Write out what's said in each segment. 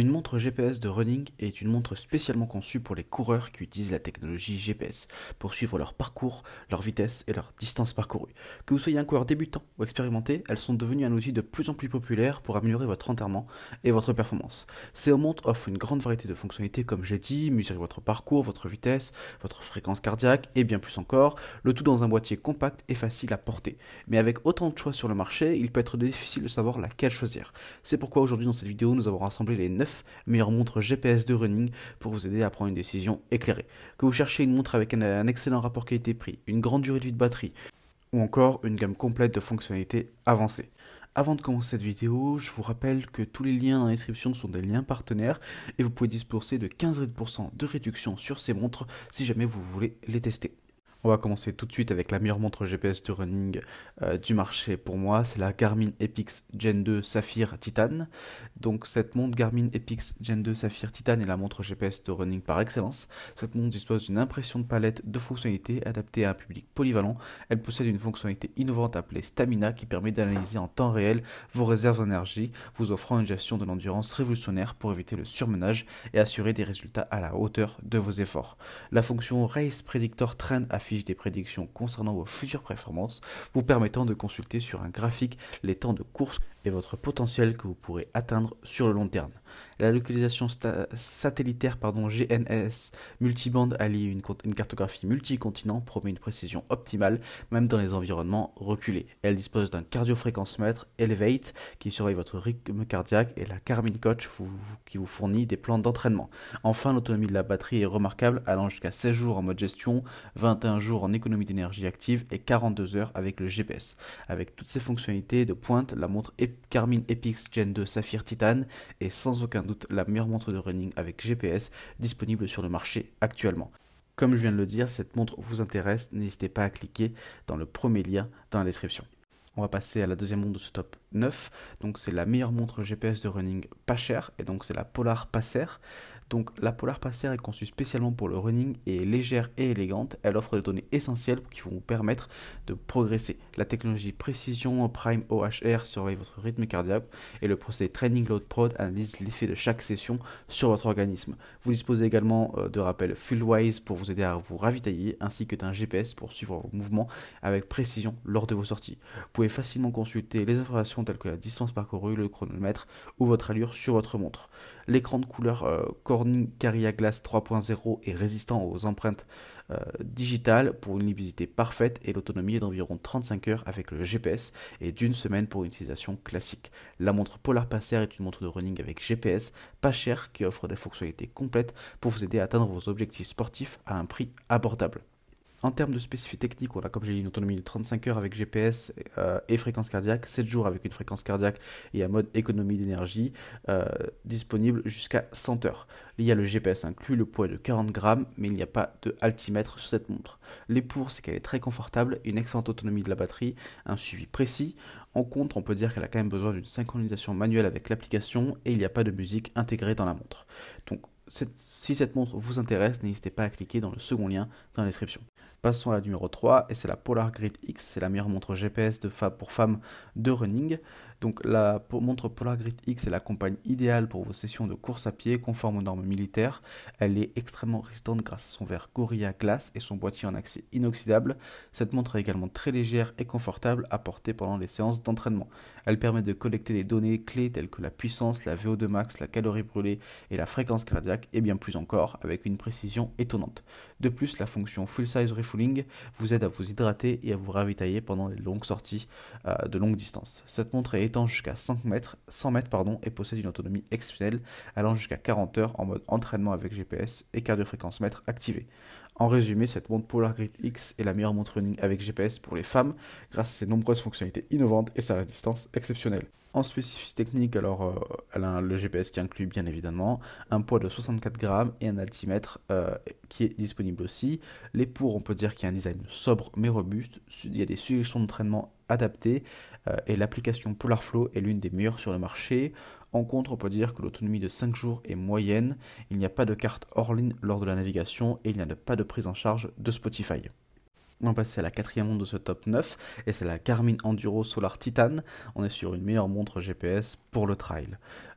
Une montre GPS de running est une montre spécialement conçue pour les coureurs qui utilisent la technologie GPS pour suivre leur parcours, leur vitesse et leur distance parcourue. Que vous soyez un coureur débutant ou expérimenté, elles sont devenues un outil de plus en plus populaire pour améliorer votre enterrement et votre performance. Ces montres offrent une grande variété de fonctionnalités comme j'ai dit, mesurer votre parcours, votre vitesse, votre fréquence cardiaque et bien plus encore, le tout dans un boîtier compact et facile à porter. Mais avec autant de choix sur le marché, il peut être difficile de savoir laquelle choisir. C'est pourquoi aujourd'hui dans cette vidéo, nous avons rassemblé les 9 meilleure montre GPS de running pour vous aider à prendre une décision éclairée. Que vous cherchez une montre avec un, un excellent rapport qualité-prix, une grande durée de vie de batterie ou encore une gamme complète de fonctionnalités avancées. Avant de commencer cette vidéo, je vous rappelle que tous les liens dans la description sont des liens partenaires et vous pouvez disposer de 15% de réduction sur ces montres si jamais vous voulez les tester. On va commencer tout de suite avec la meilleure montre GPS de running euh, du marché pour moi, c'est la Garmin Epix Gen 2 Saphir Titan. Donc cette montre Garmin Epix Gen 2 Saphir Titan est la montre GPS de running par excellence. Cette montre dispose d'une impression de palette de fonctionnalités adaptées à un public polyvalent. Elle possède une fonctionnalité innovante appelée Stamina qui permet d'analyser en temps réel vos réserves d'énergie, vous offrant une gestion de l'endurance révolutionnaire pour éviter le surmenage et assurer des résultats à la hauteur de vos efforts. La fonction Race Predictor Trend fait des prédictions concernant vos futures performances, vous permettant de consulter sur un graphique les temps de course et votre potentiel que vous pourrez atteindre sur le long terme. La localisation satellitaire pardon, GNS multiband allie une, cartographie multicontinent, promet une précision optimale même dans les environnements reculés. Elle dispose d'un cardiofréquencemètre Elevate qui surveille votre rythme cardiaque et la Carmine Coach qui vous fournit des plans d'entraînement. Enfin, l'autonomie de la batterie est remarquable, allant jusqu'à 16 jours en mode gestion, 21 jour en économie d'énergie active et 42 heures avec le GPS. Avec toutes ses fonctionnalités de pointe, la montre carmine Epix Gen 2 Saphir Titan est sans aucun doute la meilleure montre de running avec GPS disponible sur le marché actuellement. Comme je viens de le dire, cette montre vous intéresse, n'hésitez pas à cliquer dans le premier lien dans la description. On va passer à la deuxième montre de ce top 9. Donc c'est la meilleure montre GPS de running pas chère et donc c'est la Polar Passer. Donc la Polar Passer est conçue spécialement pour le running et est légère et élégante. Elle offre des données essentielles qui vont vous permettre de progresser. La technologie Précision Prime OHR surveille votre rythme cardiaque et le procédé Training Load Prod analyse l'effet de chaque session sur votre organisme. Vous disposez également euh, de rappels Fuelwise pour vous aider à vous ravitailler ainsi que d'un GPS pour suivre vos mouvements avec précision lors de vos sorties. Vous pouvez facilement consulter les informations telles que la distance parcourue, le chronomètre ou votre allure sur votre montre. L'écran de couleur euh, Corning Carrier Glass 3.0 est résistant aux empreintes euh, digitales pour une lisibilité parfaite et l'autonomie est d'environ 35 heures avec le GPS et d'une semaine pour une utilisation classique. La montre Polar Passer est une montre de running avec GPS pas chère qui offre des fonctionnalités complètes pour vous aider à atteindre vos objectifs sportifs à un prix abordable. En termes de spécificité technique, on a comme j'ai dit une autonomie de 35 heures avec GPS euh, et fréquence cardiaque, 7 jours avec une fréquence cardiaque et un mode économie d'énergie euh, disponible jusqu'à 100 heures. Il y a le GPS inclus, le poids est de 40 grammes, mais il n'y a pas de altimètre sur cette montre. Les pour, c'est qu'elle est très confortable, une excellente autonomie de la batterie, un suivi précis. En contre, on peut dire qu'elle a quand même besoin d'une synchronisation manuelle avec l'application et il n'y a pas de musique intégrée dans la montre. Donc si cette montre vous intéresse, n'hésitez pas à cliquer dans le second lien dans la description. Passons à la numéro 3, et c'est la Polar Grid X, c'est la meilleure montre GPS de pour femmes de running. Donc la montre Polar Grid X est la compagne idéale pour vos sessions de course à pied conformes aux normes militaires. Elle est extrêmement résistante grâce à son verre Gorilla Glass et son boîtier en accès inoxydable. Cette montre est également très légère et confortable à porter pendant les séances d'entraînement. Elle permet de collecter des données clés telles que la puissance, la VO2 max, la calorie brûlée et la fréquence cardiaque et bien plus encore avec une précision étonnante. De plus, la fonction Full Size Refueling vous aide à vous hydrater et à vous ravitailler pendant les longues sorties euh, de longue distance. Cette montre est étant jusqu'à 5 mètres, 100 mètres pardon, et possède une autonomie exceptionnelle allant jusqu'à 40 heures en mode entraînement avec GPS et cardiofréquence mètre activée. En résumé, cette montre Polar Grid X est la meilleure montre running avec GPS pour les femmes grâce à ses nombreuses fonctionnalités innovantes et sa résistance exceptionnelle. En spécificité technique, alors euh, elle a le GPS qui inclut bien évidemment un poids de 64 grammes et un altimètre euh, qui est disponible aussi. Les pour, on peut dire qu'il y a un design sobre mais robuste, il y a des suggestions d'entraînement adaptées, euh, et l'application PolarFlow est l'une des meilleures sur le marché. En contre, on peut dire que l'autonomie de 5 jours est moyenne, il n'y a pas de carte hors ligne lors de la navigation et il n'y a pas de prise en charge de Spotify. On passer à la quatrième montre de ce top 9 et c'est la Carmine Enduro Solar Titan. On est sur une meilleure montre GPS pour le trail.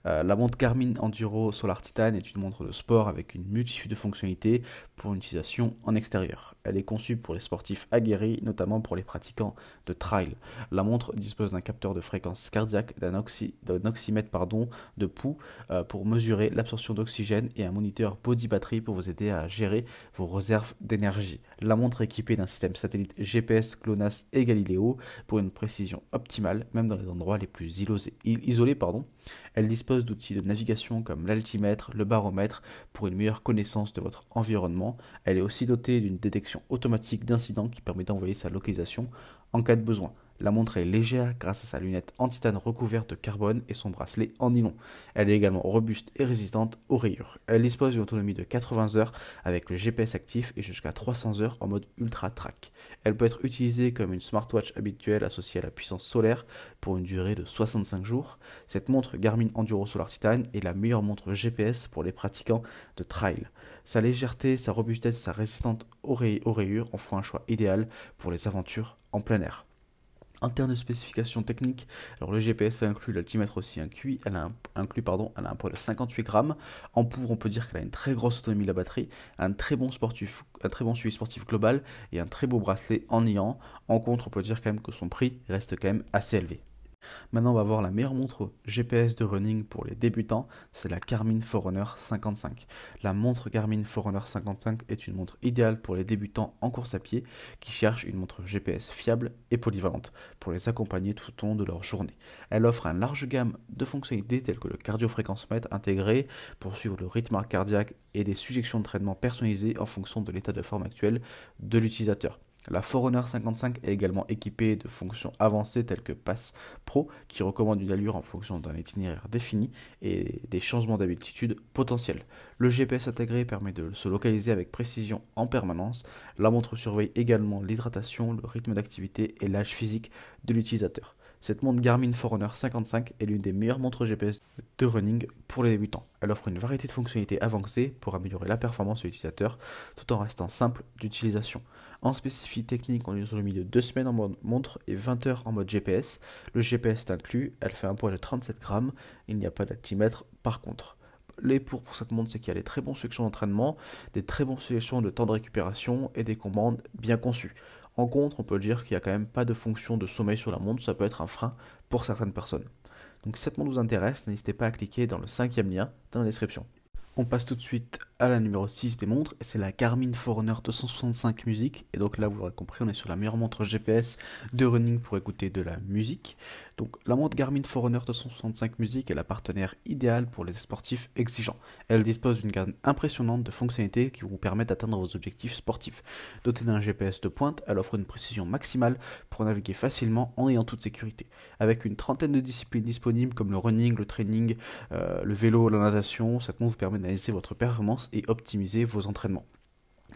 Euh, la montre Garmin Enduro Solar Titan est une montre de sport avec une multitude de fonctionnalités pour une utilisation en extérieur. Elle est conçue pour les sportifs aguerris, notamment pour les pratiquants de trail. La montre dispose d'un capteur de fréquence cardiaque, d'un oxymètre pardon, de pouls euh, pour mesurer l'absorption d'oxygène et un moniteur body battery pour vous aider à gérer vos réserves d'énergie. La montre est équipée d'un système satellite GPS, GLONASS et Galileo pour une précision optimale, même dans les endroits les plus isolés. Pardon. Elle dispose d'outils de navigation comme l'altimètre, le baromètre pour une meilleure connaissance de votre environnement. Elle est aussi dotée d'une détection automatique d'incidents qui permet d'envoyer sa localisation en cas de besoin. La montre est légère grâce à sa lunette en titane recouverte de carbone et son bracelet en nylon. Elle est également robuste et résistante aux rayures. Elle dispose d'une autonomie de 80 heures avec le GPS actif et jusqu'à 300 heures en mode ultra track. Elle peut être utilisée comme une smartwatch habituelle associée à la puissance solaire pour une durée de 65 jours. Cette montre Garmin Enduro Solar Titan est la meilleure montre GPS pour les pratiquants de trail. Sa légèreté, sa robustesse, sa résistance aux rayures en font un choix idéal pour les aventures en plein air interne de spécifications techniques, Alors le GPS inclut l'altimètre aussi elle a un, inclus, pardon, elle a un poids de 58 grammes. En pour, on peut dire qu'elle a une très grosse autonomie de la batterie, un très bon sportif, un très bon suivi sportif global et un très beau bracelet en niant. En contre, on peut dire quand même que son prix reste quand même assez élevé. Maintenant, on va voir la meilleure montre GPS de running pour les débutants, c'est la Garmin Forerunner 55. La montre Garmin Forerunner 55 est une montre idéale pour les débutants en course à pied qui cherchent une montre GPS fiable et polyvalente pour les accompagner tout au long de leur journée. Elle offre un large gamme de fonctionnalités telles que le cardiofréquencemètre intégré pour suivre le rythme cardiaque et des suggestions de traitement personnalisées en fonction de l'état de forme actuel de l'utilisateur. La Forerunner 55 est également équipée de fonctions avancées telles que Pass Pro qui recommande une allure en fonction d'un itinéraire défini et des changements d'altitude potentiels. Le GPS intégré permet de se localiser avec précision en permanence. La montre surveille également l'hydratation, le rythme d'activité et l'âge physique de l'utilisateur. Cette montre Garmin Forerunner 55 est l'une des meilleures montres GPS de running pour les débutants. Elle offre une variété de fonctionnalités avancées pour améliorer la performance de l'utilisateur tout en restant simple d'utilisation. En spécifique technique, on est le milieu de 2 semaines en mode montre et 20 heures en mode GPS. Le GPS est inclus, elle fait un poids de 37 grammes, il n'y a pas d'altimètre par contre. Les pour pour cette montre, c'est qu'il y a des très bons sélections d'entraînement, des très bons sélections de temps de récupération et des commandes bien conçues. En contre, on peut dire qu'il n'y a quand même pas de fonction de sommeil sur la montre, ça peut être un frein pour certaines personnes. Donc si cette montre vous intéresse, n'hésitez pas à cliquer dans le cinquième lien dans la description. On passe tout de suite à la numéro 6 des montres, et c'est la Garmin Forerunner 265 Music. Et donc là, vous aurez compris, on est sur la meilleure montre GPS de running pour écouter de la musique. Donc la montre Garmin Forerunner 265 Music est la partenaire idéale pour les sportifs exigeants. Elle dispose d'une gamme impressionnante de fonctionnalités qui vous permettent d'atteindre vos objectifs sportifs. Dotée d'un GPS de pointe, elle offre une précision maximale pour naviguer facilement en ayant toute sécurité. Avec une trentaine de disciplines disponibles comme le running, le training, euh, le vélo, la natation, cette montre vous permet d'analyser votre performance et optimiser vos entraînements.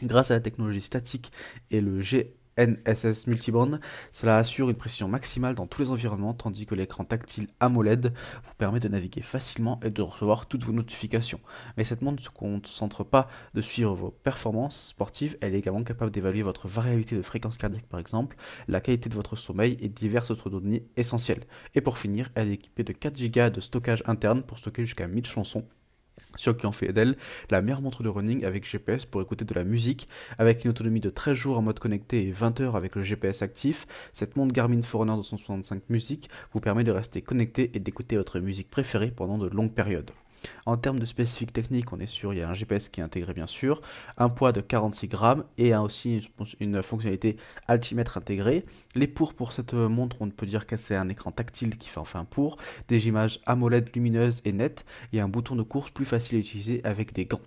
Grâce à la technologie statique et le GNSS multiband, cela assure une précision maximale dans tous les environnements, tandis que l'écran tactile AMOLED vous permet de naviguer facilement et de recevoir toutes vos notifications. Mais cette montre ne se concentre pas de suivre vos performances sportives, elle est également capable d'évaluer votre variabilité de fréquence cardiaque par exemple, la qualité de votre sommeil et diverses autres données essentielles. Et pour finir, elle est équipée de 4 Go de stockage interne pour stocker jusqu'à 1000 chansons ce qui en fait d'elle la meilleure montre de running avec GPS pour écouter de la musique, avec une autonomie de 13 jours en mode connecté et 20 heures avec le GPS actif, cette montre Garmin Forerunner 265 Music vous permet de rester connecté et d'écouter votre musique préférée pendant de longues périodes. En termes de spécifiques techniques, on est sûr, il y a un GPS qui est intégré bien sûr, un poids de 46 grammes et aussi une, fonctionnalité altimètre intégrée. Les pour pour cette euh, montre, on peut dire que c'est un écran tactile qui fait enfin un pour, des images AMOLED lumineuses et nettes et un bouton de course plus facile à utiliser avec des gants.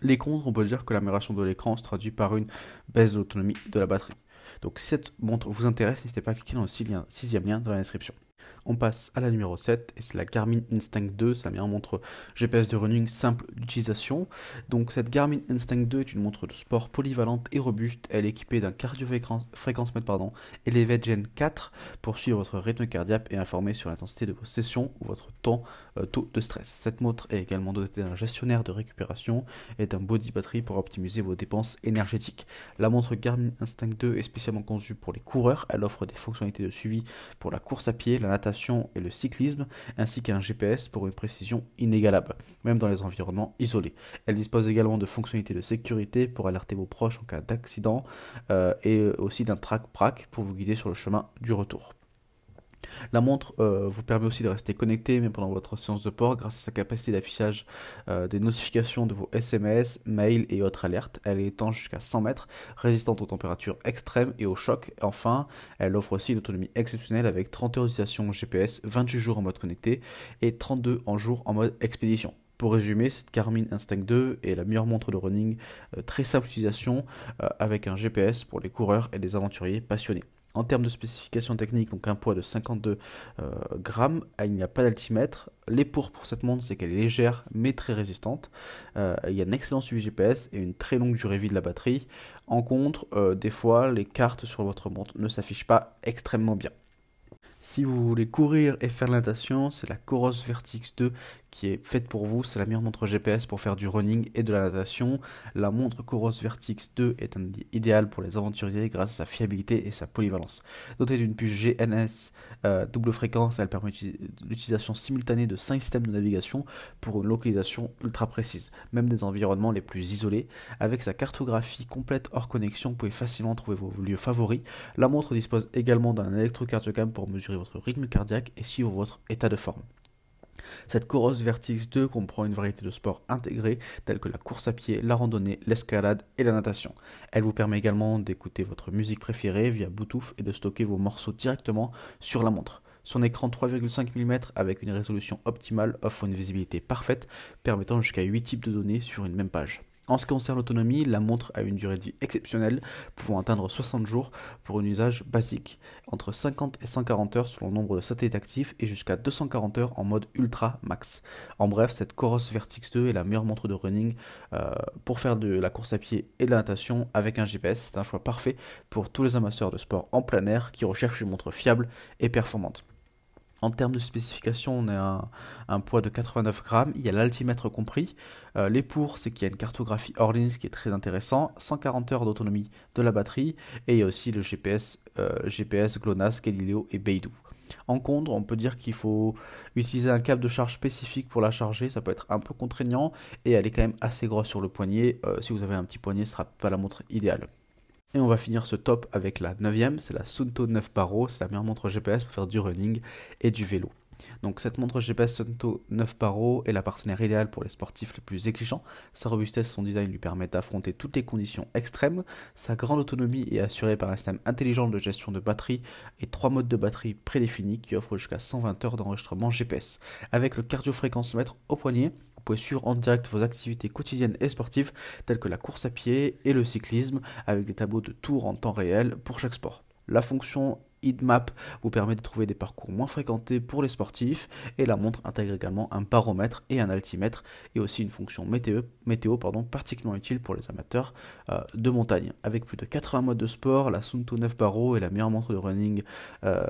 Les contre, on peut dire que l'amélioration de l'écran se traduit par une baisse de l'autonomie de la batterie. Donc si cette montre vous intéresse, n'hésitez pas à cliquer dans le sixième lien dans la description. On passe à la numéro 7 et c'est la Garmin Instinct 2, c'est la meilleure montre GPS de running simple d'utilisation. Donc cette Garmin Instinct 2 est une montre de sport polyvalente et robuste. Elle est équipée d'un fréquence mètre pardon, Elevate Gen 4 pour suivre votre rythme cardiaque et informer sur l'intensité de vos sessions ou votre temps euh, taux de stress. Cette montre est également dotée d'un gestionnaire de récupération et d'un body batterie pour optimiser vos dépenses énergétiques. La montre Garmin Instinct 2 est spécialement conçue pour les coureurs. Elle offre des fonctionnalités de suivi pour la course à pied, natation et le cyclisme, ainsi qu'un GPS pour une précision inégalable, même dans les environnements isolés. Elle dispose également de fonctionnalités de sécurité pour alerter vos proches en cas d'accident euh, et euh, aussi d'un track-prac pour vous guider sur le chemin du retour. La montre euh, vous permet aussi de rester connecté même pendant votre séance de port grâce à sa capacité d'affichage euh, des notifications de vos SMS, mails et autres alertes. Elle est étanche jusqu'à 100 mètres, résistante aux températures extrêmes et aux chocs. Enfin, elle offre aussi une autonomie exceptionnelle avec 30 heures d'utilisation GPS, 28 jours en mode connecté et 32 en jour en mode expédition. Pour résumer, cette Carmine Instinct 2 est la meilleure montre de running, euh, très simple d'utilisation, avec un GPS pour les coureurs et les aventuriers passionnés. En termes de spécification technique, donc un poids de 52 euh, grammes, ah, il n'y a pas d'altimètre. Les pour pour cette montre, c'est qu'elle est légère mais très résistante. Euh, il y a un excellent suivi GPS et une très longue durée de vie de la batterie. En contre, euh, des fois, les cartes sur votre montre ne s'affichent pas extrêmement bien. Si vous voulez courir et faire de c'est la Coros Vertix 2 qui est faite pour vous. C'est la meilleure montre GPS pour faire du running et de la natation. La montre Coros Vertix 2 est un idéal pour les aventuriers grâce à sa fiabilité et sa polyvalence. Dotée d'une puce GNS euh, double fréquence, elle permet l'utilisation simultanée de 5 systèmes de navigation pour une localisation ultra précise, même des environnements les plus isolés. Avec sa cartographie complète hors connexion, vous pouvez facilement trouver vos lieux favoris. La montre dispose également d'un électrocardiogramme pour mesurer votre rythme cardiaque et suivre votre état de forme. Cette Coros Vertix 2 comprend une variété de sports intégrés tels que la course à pied, la randonnée, l'escalade et la natation. Elle vous permet également d'écouter votre musique préférée via Bluetooth et de stocker vos morceaux directement sur la montre. Son écran 3,5 mm avec une résolution optimale offre une visibilité parfaite permettant jusqu'à 8 types de données sur une même page. En ce qui concerne l'autonomie, la montre a une durée de vie exceptionnelle, pouvant atteindre 60 jours pour un usage basique, entre 50 et 140 heures selon le nombre de satellites actifs et jusqu'à 240 heures en mode ultra max. En bref, cette Coros Vertix 2 est la meilleure montre de running euh, pour faire de la course à pied et de la natation avec un GPS. C'est un choix parfait pour tous les amateurs de sport en plein air qui recherchent une montre fiable et performante. En termes de spécification, on a un, poids de 89 grammes, il y a l'altimètre compris. Euh, les pour, c'est qu'il y a une cartographie hors ligne, qui est très intéressant, 140 heures d'autonomie de la batterie, et il y a aussi le GPS, euh, GPS GLONASS, Galileo et Beidou. En contre, on peut dire qu'il faut utiliser un câble de charge spécifique pour la charger, ça peut être un peu contraignant, et elle est quand même assez grosse sur le poignet, euh, si vous avez un petit poignet, ce ne sera pas la montre idéale. Et on va finir ce top avec la 9 c'est la Sunto 9 Paro, c'est la meilleure montre GPS pour faire du running et du vélo. Donc cette montre GPS Sunto 9 Paro est la partenaire idéale pour les sportifs les plus exigeants. Sa robustesse et son design lui permettent d'affronter toutes les conditions extrêmes. Sa grande autonomie est assurée par un système intelligent de gestion de batterie et trois modes de batterie prédéfinis qui offrent jusqu'à 120 heures d'enregistrement GPS. Avec le mètre au poignet, vous pouvez suivre en direct vos activités quotidiennes et sportives telles que la course à pied et le cyclisme avec des tableaux de tours en temps réel pour chaque sport. La fonction Heatmap vous permet de trouver des parcours moins fréquentés pour les sportifs et la montre intègre également un baromètre et un altimètre et aussi une fonction météo, particulièrement utile pour les amateurs euh, de montagne. Avec plus de 80 modes de sport, la Sunto 9 Baro est la meilleure montre de running euh,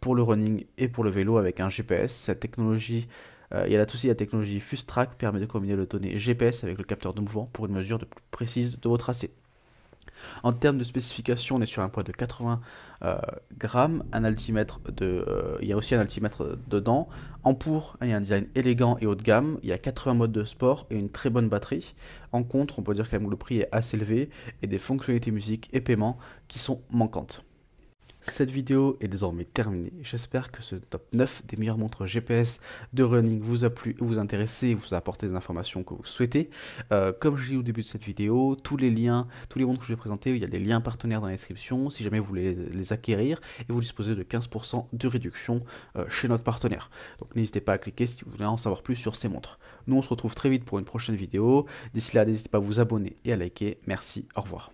pour le running et pour le vélo avec un GPS. Cette technologie euh, il y a aussi la technologie qui permet de combiner le données GPS avec le capteur de mouvement pour une mesure plus précise de vos tracés. En termes de spécification, on est sur un poids de 80 euh, grammes, un altimètre de, euh, il y a aussi un altimètre dedans. En pour, il y a un design élégant et haut de gamme. Il y a 80 modes de sport et une très bonne batterie. En contre, on peut dire que le prix est assez élevé et des fonctionnalités musique et paiement qui sont manquantes. Cette vidéo est désormais terminée. J'espère que ce top 9 des meilleures montres GPS de running vous a plu, vous a intéressé, vous a apporté des informations que vous souhaitez. Euh, comme je l'ai dit au début de cette vidéo, tous les liens, tous les montres que je vais présenter, il y a des liens partenaires dans la description si jamais vous voulez les acquérir et vous disposez de 15% de réduction euh, chez notre partenaire. Donc n'hésitez pas à cliquer si vous voulez en savoir plus sur ces montres. Nous on se retrouve très vite pour une prochaine vidéo. D'ici là, n'hésitez pas à vous abonner et à liker. Merci, au revoir.